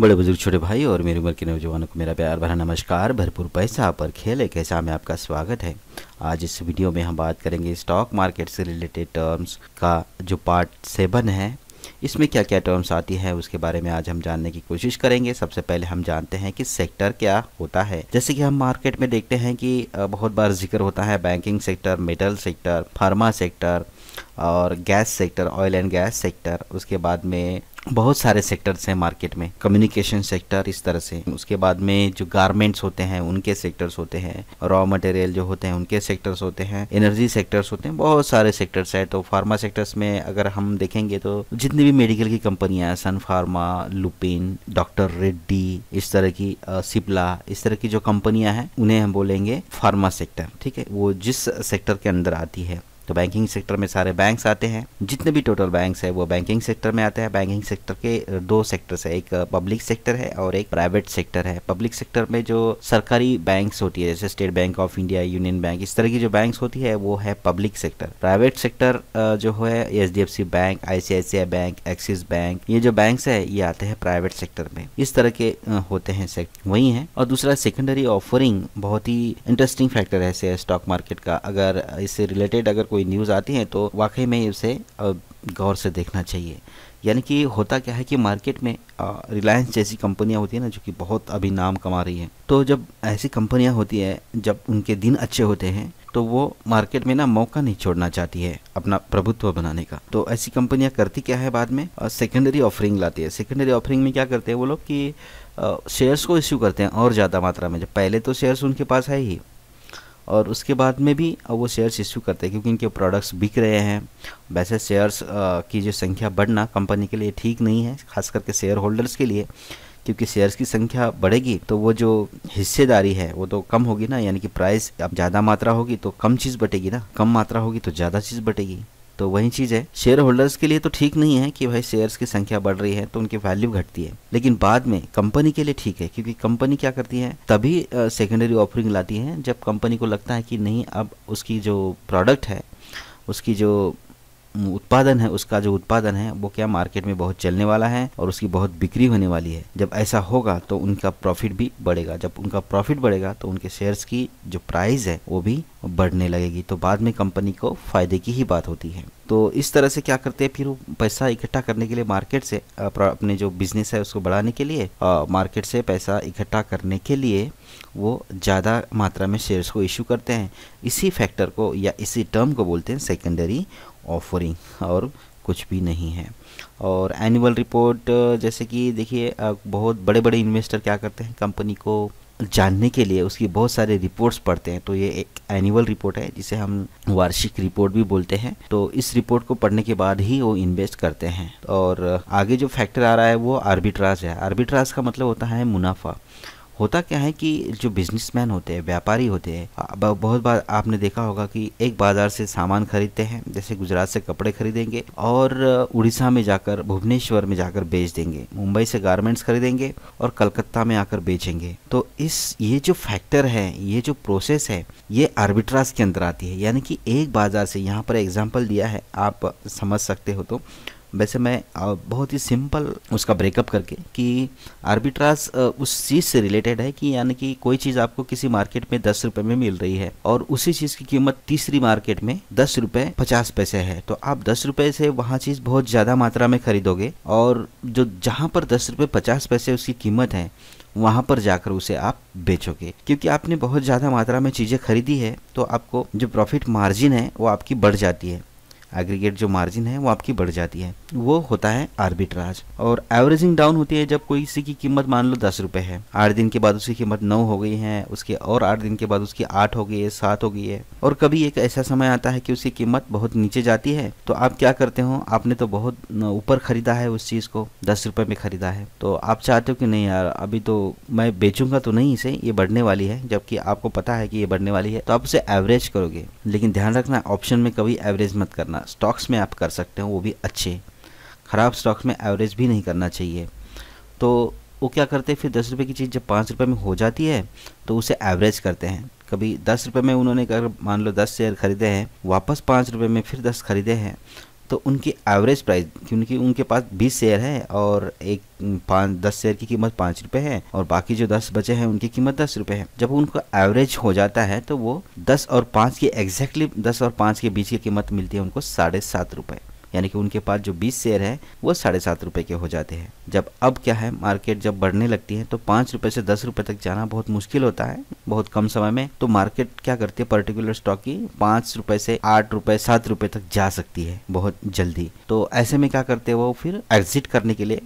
बड़े बुजुर्ग छोटे भाई और मेरी उम्र के नौजवानों को मेरा प्यार भरा नमस्कार भरपूर पैसा पर खेल एक ऐसा में आपका स्वागत है आज इस वीडियो में हम बात करेंगे स्टॉक मार्केट से रिलेटेड टर्म्स का जो पार्ट सेवन है इसमें क्या क्या टर्म्स आती हैं उसके बारे में आज हम जानने की कोशिश करेंगे सबसे पहले हम जानते हैं कि सेक्टर क्या होता है जैसे कि हम मार्केट में देखते हैं कि बहुत बार जिक्र होता है banking sector metal sector pharma sector और gas sector oil and gas sector उसके बाद में बहुत सारे सेक्टर्स हैं मार्केट में कम्युनिकेशन सेक्टर इस तरह से उसके बाद में जो गारमेंट्स होते हैं उनके सेक्टर्स होते हैं रॉ मटेरियल जो होते हैं उनके सेक्टर्स होते हैं एनर्जी सेक्टर्स होते हैं बहुत सारे सेक्टर्स हैं तो फार्मा सेक्टर्स में अगर हम देखेंगे तो जितनी भी मेडिकल की कंपनियां हैं Sun Pharma Lupin doctor Reddy इस तरह की सिपला इस तरह की जो कंपनियां हैं उन्हें हम बोलेंगे फार्मा सेक्टर ठीक है वो जिस सेक्टर के अंदर आती है तो बैंकिंग सेक्टर में सारे बैंक्स आते हैं जितने भी टोटल बैंक्स है वो बैंकिंग सेक्टर में आते हैं बैंकिंग सेक्टर के दो सेक्टर्स है एक पब्लिक सेक्टर है और एक प्राइवेट सेक्टर है पब्लिक सेक्टर में जो सरकारी बैंक्स होती है जैसे State Bank of India Union Bank इस तरह की जो बैंक्स होती है वो है पब्लिक सेक्टर प्राइवेट सेक्टर जो है H bank ICICI bank Axis bank ये जो बैंक है ये आते हैं प्राइवेट सेक्टर में इस तरह के होते हैं सेक्टर वही है और दूसरा सेकेंडरी ऑफरिंग बहुत ही इंटरेस्टिंग फैक्टर है स्टॉक मार्केट का अगर इससे रिलेटेड अगर कोई कोई न्यूज़ आती है तो वाकई में उसे गौर से देखना चाहिए यानी कि होता क्या है कि मार्केट में रिलायंस जैसी कंपनियां होती है ना जो कि बहुत अभी नाम कमा रही हैं तो जब ऐसी कंपनियां होती है जब उनके दिन अच्छे होते हैं तो वो मार्केट में ना मौका नहीं छोड़ना चाहती है अपना प्रभुत्व बनाने का तो ऐसी कंपनियां करती क्या है बाद में सेकेंडरी ऑफरिंग लाती है सेकेंडरी ऑफरिंग में क्या करते हैं वो लोग कि शेयर्स को इश्यू करते हैं और ज़्यादा मात्रा में जब पहले तो शेयर्स उनके पास है ही और उसके बाद में भी अब वो शेयर्स इश्यू करते हैं क्योंकि इनके प्रोडक्ट्स बिक रहे हैं वैसे शेयर्स की जो संख्या बढ़ना कंपनी के लिए ठीक नहीं है खास करके शेयर होल्डर्स के लिए क्योंकि शेयर्स की संख्या बढ़ेगी तो वो जो हिस्सेदारी है वो तो कम होगी ना यानी कि प्राइस अब ज़्यादा मात्रा होगी तो कम चीज़ बटेगी ना कम मात्रा होगी तो ज़्यादा चीज़ बटेगी तो वही चीज़ है शेयर होल्डर्स के लिए तो ठीक नहीं है कि भाई शेयर्स की संख्या बढ़ रही है तो उनकी वैल्यू घटती है लेकिन बाद में कंपनी के लिए ठीक है क्योंकि कंपनी क्या करती है तभी सेकेंडरी ऑफरिंग लाती है जब कंपनी को लगता है कि नहीं अब उसकी जो प्रोडक्ट है उसकी जो उत्पादन है उसका जो उत्पादन है वो क्या मार्केट में बहुत चलने वाला है और उसकी बहुत बिक्री होने वाली है जब ऐसा होगा तो उनका प्रॉफिट भी बढ़ेगा जब उनका प्रॉफिट बढ़ेगा तो उनके शेयर्स की जो प्राइस है वो भी बढ़ने लगेगी तो बाद में कंपनी को फायदे की ही बात होती है तो इस तरह से क्या करते हैं फिर वो पैसा इकट्ठा करने के लिए मार्केट से अपने जो बिजनेस है उसको बढ़ाने के लिए मार्केट से पैसा इकट्ठा करने के लिए वो ज़्यादा मात्रा में शेयर्स को इशू करते हैं इसी फैक्टर को या इसी टर्म को बोलते हैं सेकेंडरी ऑफरिंग और कुछ भी नहीं है और एनुअल रिपोर्ट जैसे कि देखिए बहुत बड़े बड़े इन्वेस्टर क्या करते हैं कंपनी को जानने के लिए उसकी बहुत सारे रिपोर्ट्स पढ़ते हैं तो ये एक एनुअल रिपोर्ट है जिसे हम वार्षिक रिपोर्ट भी बोलते हैं तो इस रिपोर्ट को पढ़ने के बाद ही वो इन्वेस्ट करते हैं और आगे जो फैक्टर आ रहा है वो आर्बिट्राज है आर्बिट्राज का मतलब होता है मुनाफा होता क्या है कि जो बिजनेसमैन होते हैं व्यापारी होते हैं बहुत बार आपने देखा होगा कि एक बाज़ार से सामान खरीदते हैं जैसे गुजरात से कपड़े खरीदेंगे और उड़ीसा में जाकर भुवनेश्वर में जाकर बेच देंगे मुंबई से गारमेंट्स खरीदेंगे और कलकत्ता में आकर बेचेंगे तो इस ये जो फैक्टर है ये जो प्रोसेस है ये आर्बिट्राज के अंदर आती है यानी कि एक बाज़ार से यहाँ पर एग्जाम्पल दिया है आप समझ सकते हो तो वैसे मैं बहुत ही सिंपल उसका ब्रेकअप करके कि आर्बिट्राज उस चीज़ से रिलेटेड है कि यानी कि कोई चीज़ आपको किसी मार्केट में दस रुपये में मिल रही है और उसी चीज़ की कीमत तीसरी मार्केट में दस रुपये पचास पैसे है तो आप दस रुपये से वहाँ चीज़ बहुत ज़्यादा मात्रा में खरीदोगे और जो जहाँ पर दस रुपये पचास पैसे उसकी कीमत है वहाँ पर जाकर उसे आप बेचोगे क्योंकि आपने बहुत ज़्यादा मात्रा में चीज़ें खरीदी है तो आपको जो प्रॉफिट मार्जिन है वो आपकी बढ़ जाती है एग्रीगेट जो मार्जिन है वो आपकी बढ़ जाती है वो होता है आर्बिट्राज और एवरेजिंग डाउन होती है जब कोई किसी की कीमत मान लो दस रुपये है आठ दिन के बाद उसकी कीमत नौ हो गई है उसके और आठ दिन के बाद उसकी आठ हो गई है सात हो गई है और कभी एक ऐसा समय आता है कि उसकी कीमत बहुत नीचे जाती है तो आप क्या करते हो आपने तो बहुत ऊपर खरीदा है उस चीज़ को दस रुपये में खरीदा है तो आप चाहते हो कि नहीं यार अभी तो मैं बेचूंगा तो नहीं इसे ये बढ़ने वाली है जबकि आपको पता है कि ये बढ़ने वाली है तो आप उसे एवरेज करोगे लेकिन ध्यान रखना ऑप्शन में कभी एवरेज मत करना स्टॉक्स में आप कर सकते हो वो भी अच्छे ख़राब स्टॉक्स में एवरेज भी नहीं करना चाहिए तो वो क्या करते हैं फिर दस रुपये की चीज़ जब पाँच रुपये में हो जाती है तो उसे एवरेज करते हैं कभी दस रुपये में उन्होंने अगर मान लो दस शेयर खरीदे हैं वापस पाँच रुपये में फिर दस खरीदे हैं तो उनकी एवरेज प्राइस क्योंकि उनके पास बीस शेयर है और एक पाँच दस शेयर की कीमत पाँच रुपये है और बाकी जो दस बचे हैं उनकी कीमत दस रुपये है जब उनका एवरेज हो जाता है तो वो दस और पाँच की एग्जैक्टली दस और पाँच के बीच की कीमत मिलती है उनको साढ़े सात रुपये यानी कि उनके पास जो बीस शेयर है वो साढ़े सात रुपये के हो जाते हैं जब अब क्या है मार्केट जब बढ़ने लगती है तो पाँच रुपये से दस रुपये तक जाना बहुत मुश्किल होता है बहुत कम समय में तो मार्केट क्या करती है पर्टिकुलर स्टॉक की पाँच रुपये से आठ रुपये सात रुपये तक जा सकती है बहुत जल्दी तो ऐसे में क्या करते हैं वो फिर एग्जिट करने के लिए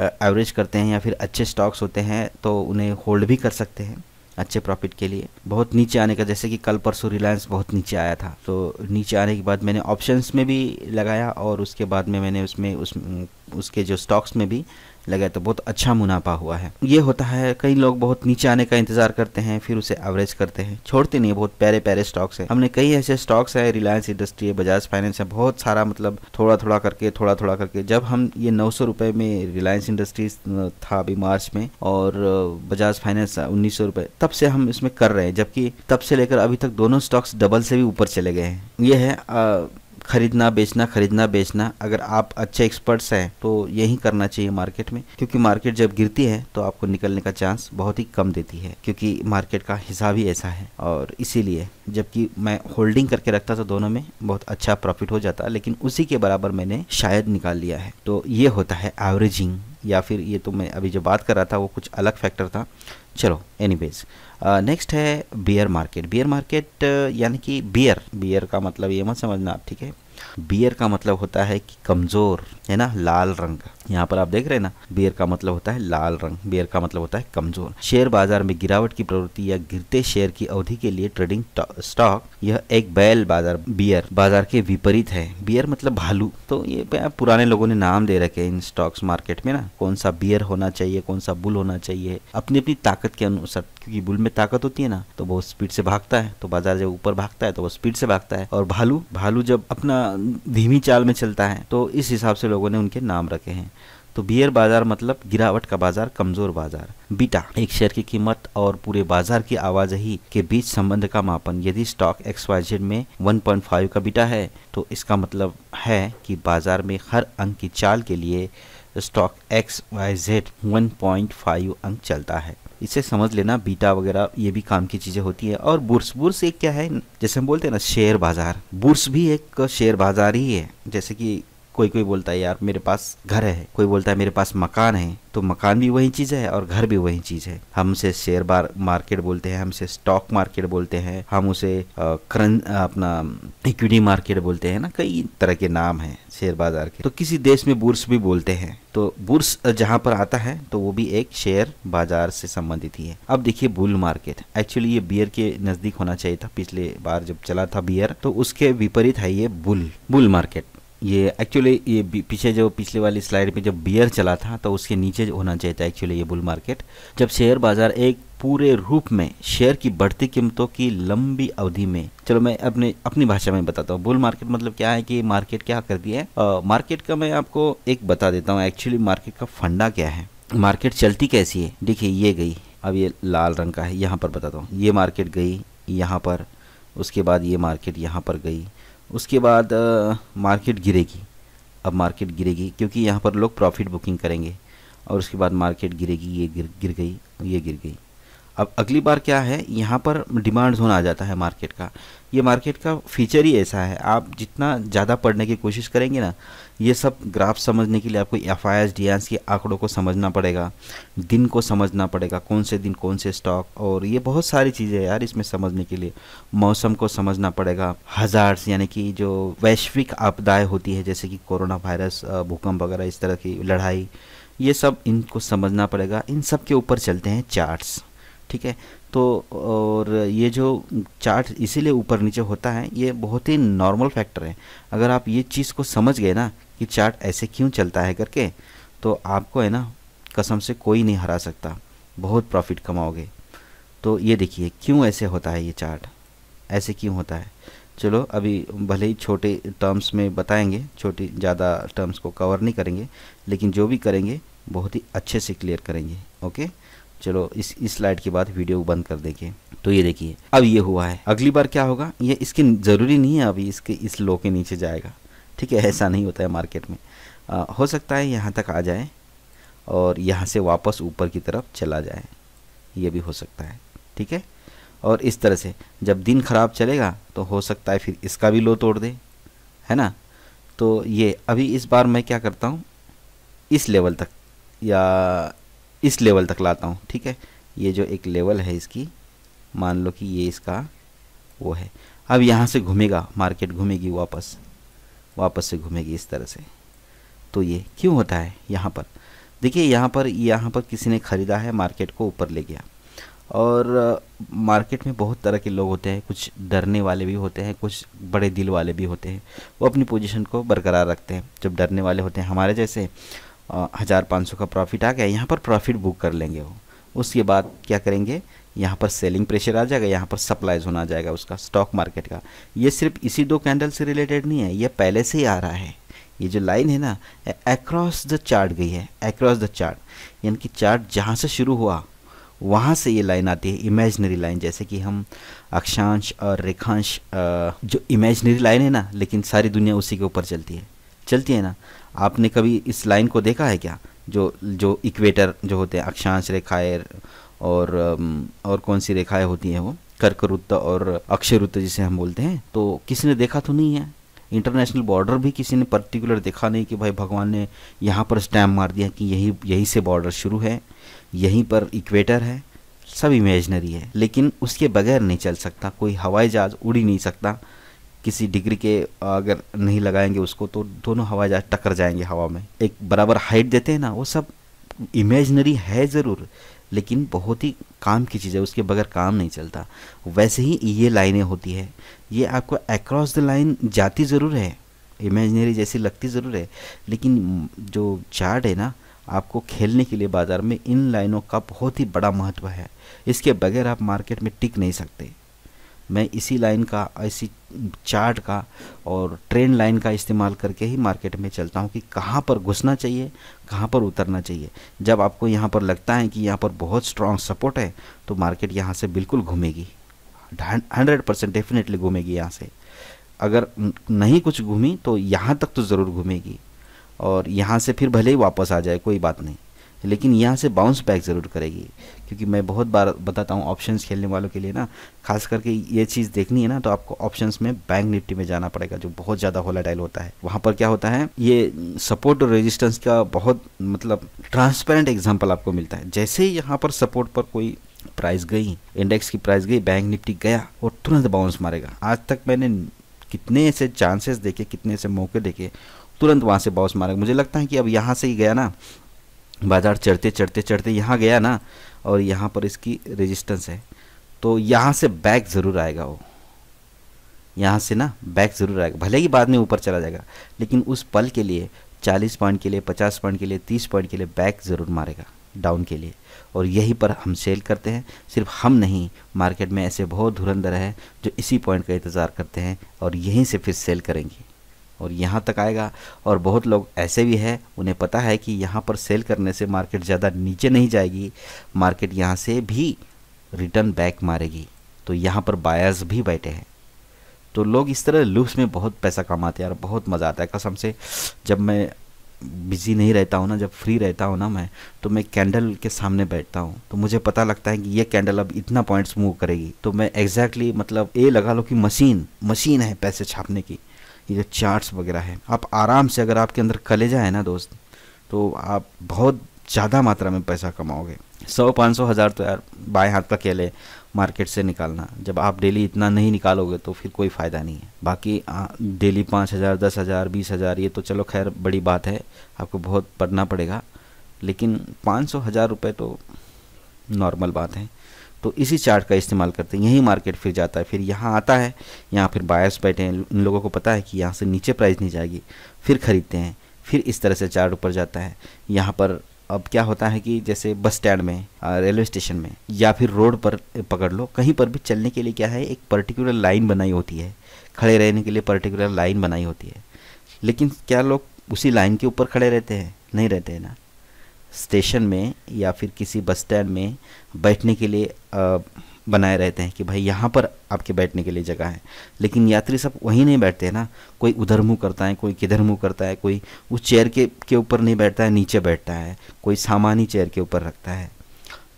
एवरेज करते हैं या फिर अच्छे स्टॉक्स होते हैं तो उन्हें होल्ड भी कर सकते हैं अच्छे प्रॉफिट के लिए बहुत नीचे आने का जैसे कि कल परसों रिलायंस बहुत नीचे आया था तो नीचे आने के बाद मैंने ऑप्शंस में भी लगाया और उसके बाद में मैंने उसमें उस उसके जो स्टॉक्स में भी लगे तो बहुत अच्छा मुनाफा हुआ है ये होता है कई लोग बहुत नीचे आने का इंतजार करते हैं फिर उसे एवरेज करते हैं छोड़ते नहीं बहुत प्यारे प्यारे स्टॉक्स है हमने कई ऐसे स्टॉक्स है रिलायंस इंडस्ट्री है बजाज फाइनेंस है बहुत सारा मतलब थोड़ा थोड़ा करके थोड़ा थोड़ा करके जब हम ये नौ सौ रुपए में रिलायंस इंडस्ट्रीज था अभी मार्च में और बजाज फाइनेंस उन्नीस सौ रुपए तब से हम इसमें कर रहे हैं जबकि तब से लेकर अभी तक दोनों स्टॉक्स डबल से भी ऊपर चले गए हैं ये है आ, खरीदना बेचना खरीदना बेचना अगर आप अच्छे एक्सपर्ट्स हैं तो यही करना चाहिए मार्केट में क्योंकि मार्केट जब गिरती है तो आपको निकलने का चांस बहुत ही कम देती है क्योंकि मार्केट का हिसाब ही ऐसा है और इसीलिए जबकि मैं होल्डिंग करके रखता था दोनों में बहुत अच्छा प्रॉफिट हो जाता लेकिन उसी के बराबर मैंने शायद निकाल लिया है तो ये होता है एवरेजिंग या फिर ये तो मैं अभी जो बात कर रहा था वो कुछ अलग फैक्टर था चलो वेज नेक्स्ट uh, है बियर मार्केट बियर मार्केट यानी कि बियर बियर का मतलब ये मत समझना आप ठीक है बियर का मतलब होता है कि कमज़ोर है ना लाल रंग यहाँ पर आप देख रहे हैं ना बियर का मतलब होता है लाल रंग बियर का मतलब होता है कमज़ोर शेयर बाजार में गिरावट की प्रवृत्ति या गिरते शेयर की अवधि के लिए ट्रेडिंग स्टॉक यह एक बैल बाजार बियर बाजार के विपरीत है बियर मतलब भालू तो ये पुराने लोगों ने नाम दे रखे इन स्टॉक्स मार्केट में ना कौन सा बियर होना चाहिए कौन सा बुल होना चाहिए अपनी अपनी ताकत के अनुसार क्योंकि बुल में ताकत होती है ना तो बहुत स्पीड से भागता है तो बाजार जब ऊपर भागता है तो वो स्पीड से भागता है और भालू भालू जब अपना धीमी चाल में चलता है तो इस हिसाब से लोगों ने उनके नाम रखे हैं तो बियर बाजार मतलब गिरावट का बाजार कमजोर बाजार बीटा एक शेयर की कीमत और पूरे बाजार की आवाजही के बीच संबंध का मापन यदि स्टॉक एक्स जेड में वन पॉइंट फाइव का बीटा है तो इसका मतलब है कि बाजार में हर अंक की चाल के लिए stock X Y Z one point five अंक चलता है इसे समझ लेना बीटा वगैरह ये भी काम की चीज़ें होती है और बुर्स बुर्स एक क्या है जैसे हम बोलते हैं ना शेयर बाज़ार बुर्स भी एक शेयर बाज़ार ही है जैसे कि कोई कोई बोलता है यार मेरे पास घर है कोई बोलता है मेरे पास मकान है तो मकान भी वही चीज़ है और घर भी वही चीज़ है हम उसे शेयर बार मार्केट बोलते हैं हम उसे स्टॉक मार्केट बोलते हैं हम उसे करं अपना इक्विटी मार्केट बोलते हैं ना कई तरह के नाम हैं शेयर बाजार के तो किसी देश में बुर्स भी बोलते हैं तो बुर्स जहाँ पर आता है तो वो भी एक शेयर बाजार से संबंधित ही है अब देखिए बुल मार्केट एक्चुअली ये बियर के नज़दीक होना चाहिए था पिछले बार जब चला था बियर तो उसके विपरीत है ये बुल बुल मार्केट ये एक्चुअली ये पीछे जो पिछले वाली स्लाइड में जब बियर चला था तो उसके नीचे होना चाहिए था एक्चुअली ये बुल मार्केट जब शेयर बाज़ार एक पूरे रूप में शेयर की बढ़ती कीमतों की लंबी अवधि में चलो मैं अपने अपनी भाषा में बताता हूँ बुल मार्केट मतलब क्या है कि मार्केट क्या करती है आ, मार्केट का मैं आपको एक बता देता हूँ एक्चुअली मार्केट का फंडा क्या है मार्केट चलती कैसी है देखिए ये गई अब ये लाल रंग का है यहाँ पर बताता हूँ ये मार्केट गई यहाँ पर उसके बाद ये मार्केट यहाँ पर गई उसके बाद मार्केट गिरेगी अब मार्केट गिरेगी क्योंकि यहाँ पर लोग प्रॉफिट बुकिंग करेंगे और उसके बाद मार्केट गिरेगी ये गिर गिर गई ये गिर गई अब अगली बार क्या है यहाँ पर डिमांड जोन आ जाता है मार्केट का ये मार्केट का फीचर ही ऐसा है आप जितना ज़्यादा पढ़ने की कोशिश करेंगे ना ये सब ग्राफ समझने के लिए आपको एफ आई एस डी के आंकड़ों को समझना पड़ेगा दिन को समझना पड़ेगा कौन से दिन कौन से स्टॉक और ये बहुत सारी चीज़ें यार इसमें समझने के लिए मौसम को समझना पड़ेगा हज़ार्स यानी कि जो वैश्विक आपदाएँ होती है जैसे कि कोरोना वायरस भूकंप वगैरह इस तरह की लड़ाई ये सब इनको समझना पड़ेगा इन सब के ऊपर चलते हैं चार्ट्स ठीक है तो और ये जो चार्ट इसीलिए ऊपर नीचे होता है ये बहुत ही नॉर्मल फैक्टर है अगर आप ये चीज़ को समझ गए ना कि चार्ट ऐसे क्यों चलता है करके तो आपको है ना कसम से कोई नहीं हरा सकता बहुत प्रॉफिट कमाओगे तो ये देखिए क्यों ऐसे होता है ये चार्ट ऐसे क्यों होता है चलो अभी भले ही छोटे टर्म्स में बताएंगे छोटी ज़्यादा टर्म्स को कवर नहीं करेंगे लेकिन जो भी करेंगे बहुत ही अच्छे से क्लियर करेंगे ओके चलो इस इस स्लाइड के बाद वीडियो को बंद कर देंगे तो ये देखिए अब ये हुआ है अगली बार क्या होगा ये इसके ज़रूरी नहीं है अभी इसके इस लो के नीचे जाएगा ठीक है ऐसा नहीं होता है मार्केट में आ, हो सकता है यहाँ तक आ जाए और यहाँ से वापस ऊपर की तरफ चला जाए ये भी हो सकता है ठीक है और इस तरह से जब दिन ख़राब चलेगा तो हो सकता है फिर इसका भी लो तोड़ दे है ना तो ये अभी इस बार मैं क्या करता हूँ इस लेवल तक या इस लेवल तक लाता हूँ ठीक है ये जो एक लेवल है इसकी मान लो कि ये इसका वो है अब यहाँ से घूमेगा मार्केट घूमेगी वापस वापस से घूमेगी इस तरह से तो ये क्यों होता है यहाँ पर देखिए यहाँ पर यहाँ पर किसी ने ख़रीदा है मार्केट को ऊपर ले गया और मार्केट में बहुत तरह के लोग होते हैं कुछ डरने वाले भी होते हैं कुछ बड़े दिल वाले भी होते हैं वो अपनी पोजीशन को बरकरार रखते हैं जब डरने वाले होते हैं हमारे जैसे हज़ार पाँच सौ का प्रॉफिट आ गया यहाँ पर प्रॉफिट बुक कर लेंगे वो उसके बाद क्या करेंगे यहाँ पर सेलिंग प्रेशर आ जाएगा यहाँ पर सप्लाई जोन आ जाएगा उसका स्टॉक मार्केट का ये सिर्फ इसी दो कैंडल से रिलेटेड नहीं है ये पहले से ही आ रहा है ये जो लाइन है ना एक्रॉस द चार्ट गई है एक्रॉस द चार्ट यानी कि चार्ट जहाँ से शुरू हुआ वहाँ से ये लाइन आती है इमेजनरी लाइन जैसे कि हम अक्षांश और रेखांश जो इमेजनरी लाइन है ना लेकिन सारी दुनिया उसी के ऊपर चलती है चलती है ना आपने कभी इस लाइन को देखा है क्या जो जो इक्वेटर जो होते हैं अक्षांश रेखाएं और और कौन सी रेखाएं होती हैं वो कर्क वृत्त और अक्षय वृत्त जिसे हम बोलते हैं तो किसी ने देखा तो नहीं है इंटरनेशनल बॉर्डर भी किसी ने पर्टिकुलर देखा नहीं कि भाई भगवान ने यहाँ पर स्टैम्प मार दिया कि यही यहीं से बॉर्डर शुरू है यहीं पर इक्वेटर है सब इमेजनरी है लेकिन उसके बगैर नहीं चल सकता कोई हवाई जहाज़ उड़ ही नहीं सकता किसी डिग्री के अगर नहीं लगाएंगे उसको तो दोनों हवा जा टकर जाएंगे हवा में एक बराबर हाइट देते हैं ना वो सब इमेजनरी है ज़रूर लेकिन बहुत ही काम की चीज़ है उसके बगैर काम नहीं चलता वैसे ही ये लाइनें होती है ये आपको अक्रॉस द लाइन जाती ज़रूर है इमेजनरी जैसी लगती ज़रूर है लेकिन जो चार्ट है ना आपको खेलने के लिए बाज़ार में इन लाइनों का बहुत ही बड़ा महत्व है इसके बगैर आप मार्केट में टिक नहीं सकते मैं इसी लाइन का इसी चार्ट का और ट्रेंड लाइन का इस्तेमाल करके ही मार्केट में चलता हूँ कि कहाँ पर घुसना चाहिए कहाँ पर उतरना चाहिए जब आपको यहाँ पर लगता है कि यहाँ पर बहुत स्ट्रॉन्ग सपोर्ट है तो मार्केट यहाँ से बिल्कुल घूमेगी हंड्रेड परसेंट डेफिनेटली घूमेगी यहाँ से अगर नहीं कुछ घूमी तो यहाँ तक तो ज़रूर घूमेगी और यहाँ से फिर भले ही वापस आ जाए कोई बात नहीं लेकिन यहाँ से बाउंस बैक ज़रूर करेगी क्योंकि मैं बहुत बार बताता हूँ ऑप्शंस खेलने वालों के लिए ना खास करके ये चीज़ देखनी है ना तो आपको ऑप्शंस में बैंक निफ्टी में जाना पड़ेगा जो बहुत ज़्यादा होलाटाइल होता है वहाँ पर क्या होता है ये सपोर्ट और रेजिस्टेंस का बहुत मतलब ट्रांसपेरेंट एग्जाम्पल आपको मिलता है जैसे ही यहाँ पर सपोर्ट पर कोई प्राइस गई इंडेक्स की प्राइस गई बैंक निफ्टी गया और तुरंत बाउंस मारेगा आज तक मैंने कितने ऐसे चांसेस देखे कितने ऐसे मौके देखे तुरंत वहाँ से बाउंस मारेगा मुझे लगता है कि अब यहाँ से ही गया ना बाज़ार चढ़ते चढ़ते चढ़ते यहाँ गया ना और यहाँ पर इसकी रेजिस्टेंस है तो यहाँ से बैक ज़रूर आएगा वो यहाँ से ना बैक ज़रूर आएगा भले ही बाद में ऊपर चला जाएगा लेकिन उस पल के लिए 40 पॉइंट के लिए 50 पॉइंट के लिए 30 पॉइंट के लिए बैक ज़रूर मारेगा डाउन के लिए और यहीं पर हम सेल करते हैं सिर्फ हम नहीं मार्केट में ऐसे बहुत धुरंधर है जो इसी पॉइंट का इंतज़ार करते हैं और यहीं से फिर सेल करेंगे और यहाँ तक आएगा और बहुत लोग ऐसे भी हैं उन्हें पता है कि यहाँ पर सेल करने से मार्केट ज़्यादा नीचे नहीं जाएगी मार्केट यहाँ से भी रिटर्न बैक मारेगी तो यहाँ पर बायर्स भी बैठे हैं तो लोग इस तरह लूप्स में बहुत पैसा कमाते हैं और बहुत मज़ा आता है कसम से जब मैं बिज़ी नहीं रहता हूँ ना जब फ्री रहता हूँ ना मैं तो मैं कैंडल के सामने बैठता हूँ तो मुझे पता लगता है कि ये कैंडल अब इतना पॉइंट्स मूव करेगी तो मैं एग्जैक्टली exactly, मतलब ये लगा लो कि मशीन मशीन है पैसे छापने की ये जो चार्ट्स वगैरह है आप आराम से अगर आपके अंदर कलेजा है ना दोस्त तो आप बहुत ज़्यादा मात्रा में पैसा कमाओगे सौ पाँच सौ हज़ार तो यार बाएँ हाथ का केले मार्केट से निकालना जब आप डेली इतना नहीं निकालोगे तो फिर कोई फ़ायदा नहीं है बाकी डेली पाँच हज़ार दस हज़ार बीस हज़ार ये तो चलो खैर बड़ी बात है आपको बहुत पढ़ना पड़ेगा लेकिन पाँच सौ हज़ार रुपये तो नॉर्मल बात है तो इसी चार्ट का इस्तेमाल करते हैं यही मार्केट फिर जाता है फिर यहाँ आता है यहाँ फिर बायर्स बैठे हैं उन लोगों को पता है कि यहाँ से नीचे प्राइस नहीं जाएगी फिर ख़रीदते हैं फिर इस तरह से चार्ट ऊपर जाता है यहाँ पर अब क्या होता है कि जैसे बस स्टैंड में रेलवे स्टेशन में या फिर रोड पर पकड़ लो कहीं पर भी चलने के लिए क्या है एक पर्टिकुलर लाइन बनाई होती है खड़े रहने के लिए पर्टिकुलर लाइन बनाई होती है लेकिन क्या लोग उसी लाइन के ऊपर खड़े रहते हैं नहीं रहते हैं ना स्टेशन में या फिर किसी बस स्टैंड में बैठने के लिए बनाए रहते हैं कि भाई यहाँ पर आपके बैठने के लिए जगह है लेकिन यात्री सब वहीं नहीं बैठते हैं ना कोई उधर मुँह करता है कोई किधर मुँह करता है कोई उस चेयर के के ऊपर नहीं बैठता है नीचे बैठता है कोई सामान ही चेयर के ऊपर रखता है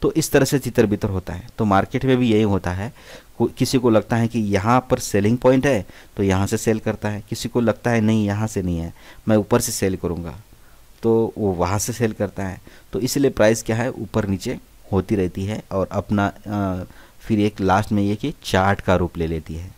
तो इस तरह से चितर बितर होता है तो मार्केट में भी यही होता है किसी को लगता है कि यहाँ पर सेलिंग पॉइंट है तो यहाँ से सेल करता है किसी को लगता है नहीं यहाँ से नहीं है मैं ऊपर से सेल करूँगा तो वो वहाँ से सेल करता है तो इसलिए प्राइस क्या है ऊपर नीचे होती रहती है और अपना आ, फिर एक लास्ट में ये कि चार्ट का रूप ले लेती है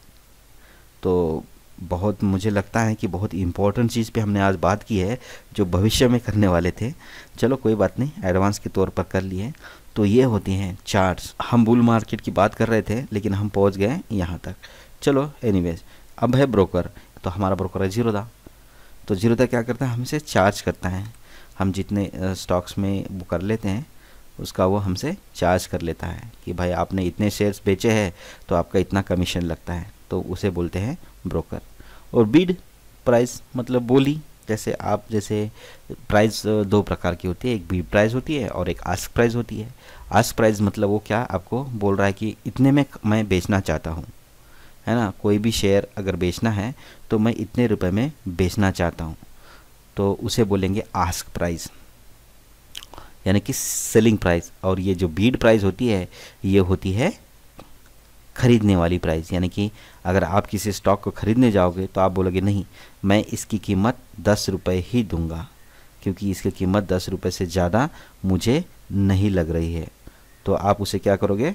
तो बहुत मुझे लगता है कि बहुत इम्पोर्टेंट चीज़ पे हमने आज बात की है जो भविष्य में करने वाले थे चलो कोई बात नहीं एडवांस के तौर पर कर लिए तो ये होती हैं चार्ट्स हम बुल मार्केट की बात कर रहे थे लेकिन हम पहुंच गए यहाँ तक चलो एनीवेज अब है ब्रोकर तो हमारा ब्रोकर है जीरो था तो जीरोधा क्या करता है हमसे चार्ज करता है हम जितने स्टॉक्स में वो कर लेते हैं उसका वो हमसे चार्ज कर लेता है कि भाई आपने इतने शेयर्स बेचे हैं तो आपका इतना कमीशन लगता है तो उसे बोलते हैं ब्रोकर और बीड प्राइस मतलब बोली जैसे आप जैसे प्राइस दो प्रकार की होती है एक बीड प्राइस होती है और एक आस्क प्राइस होती है आस्क प्राइस मतलब वो क्या आपको बोल रहा है कि इतने में मैं बेचना चाहता हूँ है ना कोई भी शेयर अगर बेचना है तो मैं इतने रुपए में बेचना चाहता हूँ तो उसे बोलेंगे आस्क प्राइस यानी कि सेलिंग प्राइस और ये जो बीड प्राइस होती है ये होती है ख़रीदने वाली प्राइस यानी कि अगर आप किसी स्टॉक को ख़रीदने जाओगे तो आप बोलोगे नहीं मैं इसकी कीमत दस रुपये ही दूंगा क्योंकि इसकी कीमत दस रुपये से ज़्यादा मुझे नहीं लग रही है तो आप उसे क्या करोगे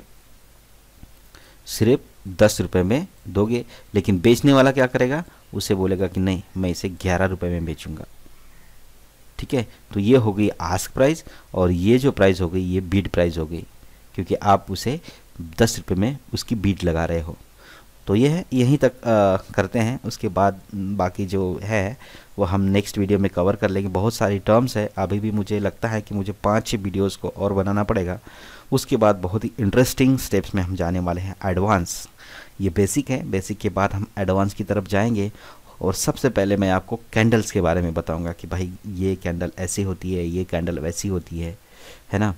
सिर्फ दस रुपये में दोगे लेकिन बेचने वाला क्या करेगा उसे बोलेगा कि नहीं मैं इसे ग्यारह रुपये में बेचूंगा ठीक है तो ये हो गई आस्क प्राइस और ये जो प्राइस हो गई ये बीड प्राइस हो गई क्योंकि आप उसे दस रुपये में उसकी बीड लगा रहे हो तो ये है यहीं तक आ, करते हैं उसके बाद बाकी जो है वो हम नेक्स्ट वीडियो में कवर कर लेंगे बहुत सारी टर्म्स है अभी भी मुझे लगता है कि मुझे पाँच छः वीडियोज़ को और बनाना पड़ेगा उसके बाद बहुत ही इंटरेस्टिंग स्टेप्स में हम जाने वाले हैं एडवांस ये बेसिक है बेसिक के बाद हम एडवांस की तरफ जाएंगे और सबसे पहले मैं आपको कैंडल्स के बारे में बताऊंगा कि भाई ये कैंडल ऐसी होती है ये कैंडल वैसी होती है है ना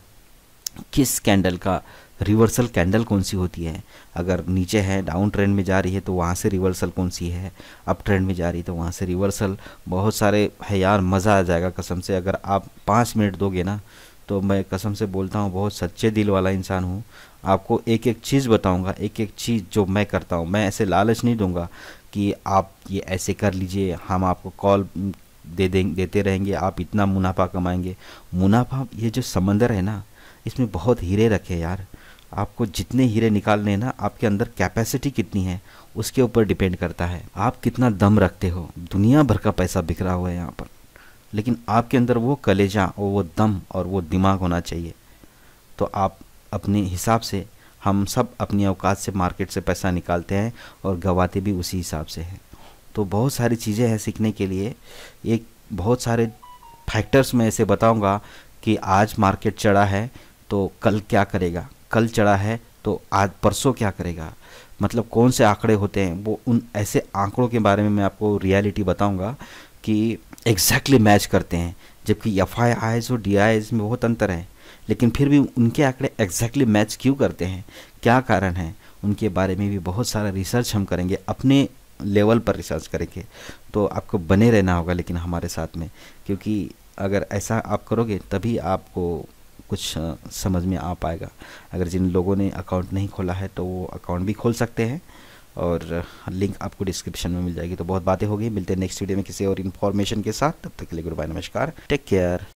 किस कैंडल का रिवर्सल कैंडल कौन सी होती है अगर नीचे है डाउन ट्रेंड में जा रही है तो वहाँ से रिवर्सल कौन सी है अप ट्रेंड में जा रही है तो वहाँ से रिवर्सल बहुत सारे है यार मज़ा आ जाएगा कसम से अगर आप पाँच मिनट दोगे ना तो मैं कसम से बोलता हूँ बहुत सच्चे दिल वाला इंसान हूँ आपको एक एक चीज़ बताऊँगा एक एक चीज़ जो मैं करता हूँ मैं ऐसे लालच नहीं दूँगा कि आप ये ऐसे कर लीजिए हम आपको कॉल दे दें देते रहेंगे आप इतना मुनाफा कमाएंगे मुनाफा ये जो समंदर है ना इसमें बहुत हीरे रखे यार आपको जितने हीरे निकालने ना आपके अंदर कैपेसिटी कितनी है उसके ऊपर डिपेंड करता है आप कितना दम रखते हो दुनिया भर का पैसा बिखरा हुआ है यहाँ पर लेकिन आपके अंदर वो कलेजा और वो दम और वो दिमाग होना चाहिए तो आप अपने हिसाब से हम सब अपनी अवकात से मार्केट से पैसा निकालते हैं और गवाते भी उसी हिसाब से हैं तो बहुत सारी चीज़ें हैं सीखने के लिए एक बहुत सारे फैक्टर्स मैं ऐसे बताऊंगा कि आज मार्केट चढ़ा है तो कल क्या करेगा कल चढ़ा है तो आज परसों क्या करेगा मतलब कौन से आंकड़े होते हैं वो उन ऐसे आंकड़ों के बारे में मैं आपको रियलिटी बताऊंगा कि एग्जैक्टली मैच करते हैं जबकि एफ आई आईज और डी में बहुत अंतर है लेकिन फिर भी उनके आंकड़े एग्जैक्टली मैच क्यों करते हैं क्या कारण है उनके बारे में भी बहुत सारा रिसर्च हम करेंगे अपने लेवल पर रिसर्च करेंगे तो आपको बने रहना होगा लेकिन हमारे साथ में क्योंकि अगर ऐसा आप करोगे तभी आपको कुछ समझ में आ पाएगा अगर जिन लोगों ने अकाउंट नहीं खोला है तो वो अकाउंट भी खोल सकते हैं और लिंक आपको डिस्क्रिप्शन में मिल जाएगी तो बहुत बातें होगी मिलते हैं नेक्स्ट वीडियो में किसी और इन्फॉर्मेशन के साथ तब तक के लिए गुड बाय नमस्कार टेक केयर